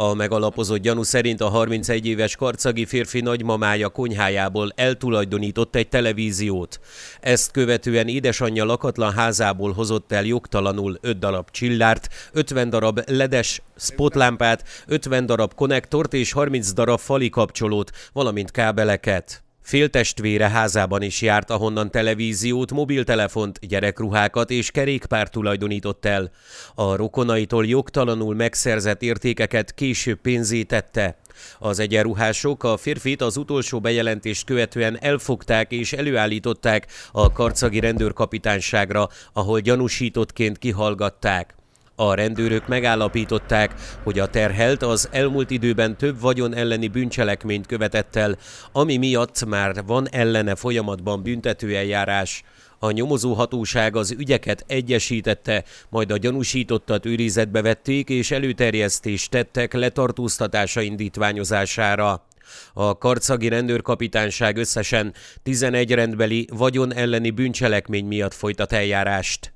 A megalapozott gyanú szerint a 31 éves karcagi férfi nagymamája konyhájából eltulajdonított egy televíziót. Ezt követően édesanyja lakatlan házából hozott el jogtalanul 5 darab csillárt, 50 darab ledes spotlámpát, 50 darab konnektort és 30 darab fali kapcsolót, valamint kábeleket. Féltestvére házában is járt, ahonnan televíziót, mobiltelefont, gyerekruhákat és kerékpárt tulajdonított el. A rokonaitól jogtalanul megszerzett értékeket később pénzé tette. Az egyenruhások a férfit az utolsó bejelentést követően elfogták és előállították a karcagi rendőrkapitányságra, ahol gyanúsítottként kihallgatták. A rendőrök megállapították, hogy a terhelt az elmúlt időben több vagyon elleni bűncselekményt követett el, ami miatt már van ellene folyamatban büntetőeljárás. A nyomozó hatóság az ügyeket egyesítette, majd a gyanúsítottat őrizetbe vették és előterjesztést tettek letartóztatása indítványozására. A karcagi rendőrkapitányság összesen 11 rendbeli vagyon elleni bűncselekmény miatt folytat eljárást.